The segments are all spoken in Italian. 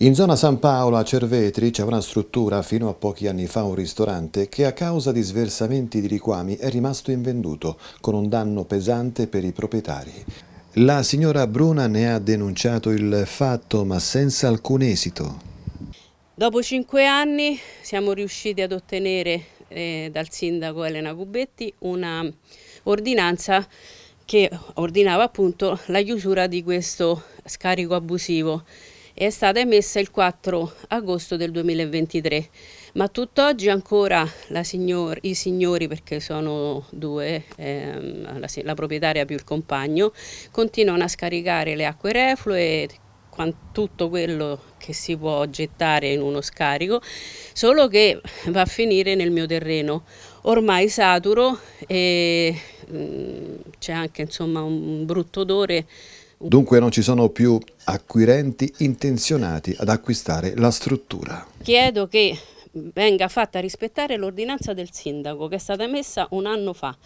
In zona San Paolo a Cervetri c'è una struttura, fino a pochi anni fa un ristorante, che a causa di sversamenti di liquami è rimasto invenduto, con un danno pesante per i proprietari. La signora Bruna ne ha denunciato il fatto, ma senza alcun esito. Dopo cinque anni siamo riusciti ad ottenere eh, dal sindaco Elena Gubetti una ordinanza che ordinava appunto la chiusura di questo scarico abusivo è stata emessa il 4 agosto del 2023, ma tutt'oggi ancora signor, i signori, perché sono due, ehm, la, la proprietaria più il compagno, continuano a scaricare le acque reflue tutto quello che si può gettare in uno scarico, solo che va a finire nel mio terreno. Ormai saturo e mm, c'è anche insomma un brutto odore Dunque non ci sono più acquirenti intenzionati ad acquistare la struttura. Chiedo che venga fatta rispettare l'ordinanza del sindaco che è stata emessa un anno fa.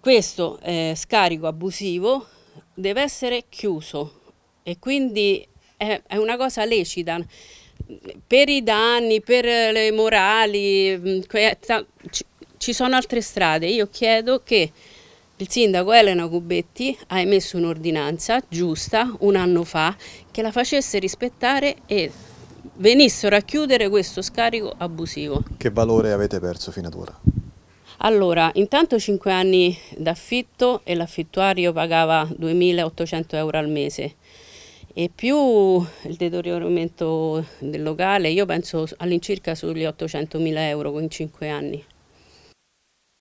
Questo eh, scarico abusivo deve essere chiuso e quindi è, è una cosa lecita per i danni, per le morali, mm, ci sono altre strade. Io chiedo che il sindaco Elena Cubetti ha emesso un'ordinanza giusta un anno fa che la facesse rispettare e venissero a chiudere questo scarico abusivo. Che valore avete perso fino ad ora? Allora, intanto 5 anni d'affitto e l'affittuario pagava 2.800 euro al mese e più il deterioramento del locale, io penso all'incirca sugli 800.000 euro in 5 anni.